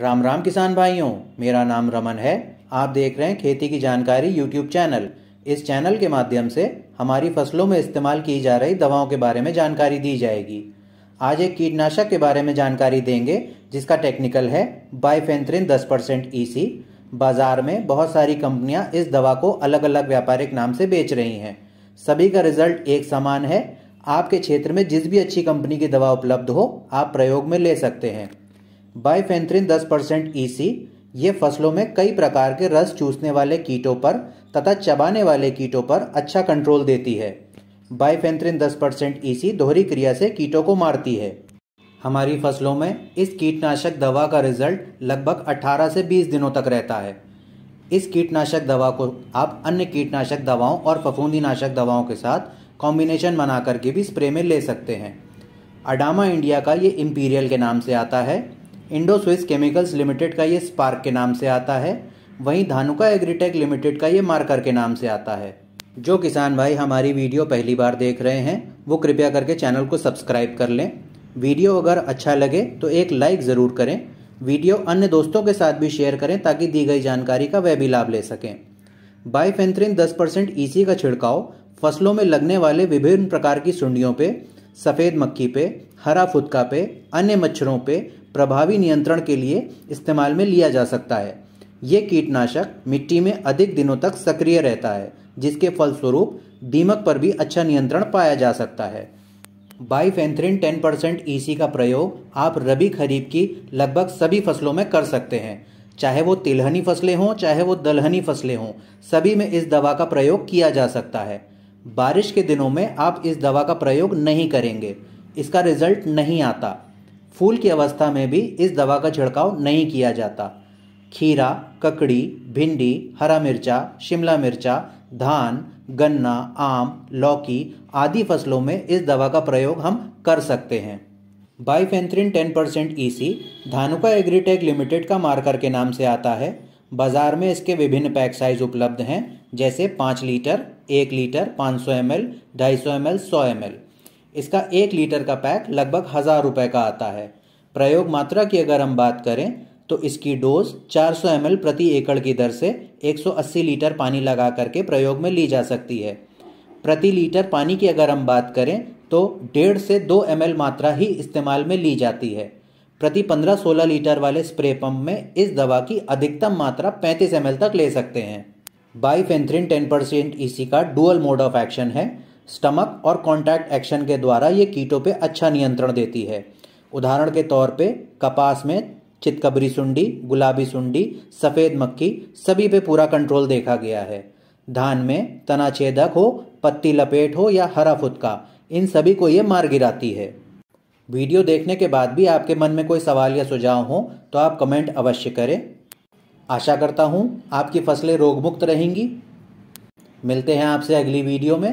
राम राम किसान भाइयों मेरा नाम रमन है आप देख रहे हैं खेती की जानकारी यूट्यूब चैनल इस चैनल के माध्यम से हमारी फसलों में इस्तेमाल की जा रही दवाओं के बारे में जानकारी दी जाएगी आज एक कीटनाशक के बारे में जानकारी देंगे जिसका टेक्निकल है बाइफेंथ्रिन 10 परसेंट ई e बाजार में बहुत सारी कंपनियां इस दवा को अलग अलग व्यापारिक नाम से बेच रही हैं सभी का रिजल्ट एक समान है आपके क्षेत्र में जिस भी अच्छी कंपनी की दवा उपलब्ध हो आप प्रयोग में ले सकते हैं बाइफेंथ्रिन 10 परसेंट ई e ये फसलों में कई प्रकार के रस चूसने वाले कीटों पर तथा चबाने वाले कीटों पर अच्छा कंट्रोल देती है बाइफेंथ्रिन 10 परसेंट ई e दोहरी क्रिया से कीटों को मारती है हमारी फसलों में इस कीटनाशक दवा का रिजल्ट लगभग 18 से 20 दिनों तक रहता है इस कीटनाशक दवा को आप अन्य कीटनाशक दवाओं और नाशक दवाओं के साथ कॉम्बिनेशन बना करके भी स्प्रे में ले सकते हैं अडामा इंडिया का ये इम्पीरियल के नाम से आता है इंडो स्विस केमिकल्स लिमिटेड का ये स्पार्क के नाम से आता है वहीं धानुका एग्रीटेक लिमिटेड का ये मार्कर के नाम से आता है जो किसान भाई हमारी वीडियो पहली बार देख रहे हैं वो कृपया करके चैनल को सब्सक्राइब कर लें वीडियो अगर अच्छा लगे तो एक लाइक ज़रूर करें वीडियो अन्य दोस्तों के साथ भी शेयर करें ताकि दी गई जानकारी का वह भी लाभ ले सकें बाईफेंथ्रिन 10 परसेंट ई e का छिड़काव फसलों में लगने वाले विभिन्न प्रकार की सुंडियों पे सफ़ेद मक्खी पे हरा फुदका पे अन्य मच्छरों पे प्रभावी नियंत्रण के लिए इस्तेमाल में लिया जा सकता है ये कीटनाशक मिट्टी में अधिक दिनों तक सक्रिय रहता है जिसके फलस्वरूप दीमक पर भी अच्छा नियंत्रण पाया जा सकता है बाईफेंथ्रिन 10 परसेंट ई e का प्रयोग आप रबी खरीफ की लगभग सभी फसलों में कर सकते हैं चाहे वो तिलहनी फसलें हों चाहे वो दलहनी फसलें हों सभी में इस दवा का प्रयोग किया जा सकता है बारिश के दिनों में आप इस दवा का प्रयोग नहीं करेंगे इसका रिजल्ट नहीं आता फूल की अवस्था में भी इस दवा का छिड़काव नहीं किया जाता खीरा ककड़ी भिंडी हरा मिर्चा शिमला मिर्चा धान गन्ना आम लौकी आदि फसलों में इस दवा का प्रयोग हम कर सकते हैं bifenthrin 10% percent E e C Dhanuka Agritech Limited का मार्कर के नाम से आता है बाजार में इसके विभिन्न पैक साइज उपलब्ध हैं जैसे पाँच लीटर एक लीटर पाँच सौ एम एल ढाई सौ एम एल सौ एम एल इसका एक लीटर का पैक लगभग हज़ार रुपए का आता है प्रयोग मात्रा की अगर हम बात करें तो इसकी डोज 400 एम प्रति एकड़ की दर से 180 लीटर पानी लगा करके प्रयोग में ली जा सकती है प्रति लीटर पानी की अगर हम बात करें तो डेढ़ से दो एम मात्रा ही इस्तेमाल में ली जाती है प्रति 15-16 लीटर वाले स्प्रे पंप में इस दवा की अधिकतम मात्रा 35 एम तक ले सकते हैं बाईफेंथ्रिन 10% ईसी e का डुअल मोड ऑफ एक्शन है स्टमक और कॉन्टैक्ट एक्शन के द्वारा ये कीटों पे अच्छा नियंत्रण देती है उदाहरण के तौर पे कपास में चितकबरी सुंडी गुलाबी सुंडी सफ़ेद मक्खी सभी पे पूरा कंट्रोल देखा गया है धान में तनाछेदक हो पत्ती लपेट हो या हरा फुतका इन सभी को ये मार गिराती है वीडियो देखने के बाद भी आपके मन में कोई सवाल या सुझाव हो तो आप कमेंट अवश्य करें आशा करता हूँ आपकी फसलें रोगमुक्त रहेंगी मिलते हैं आपसे अगली वीडियो में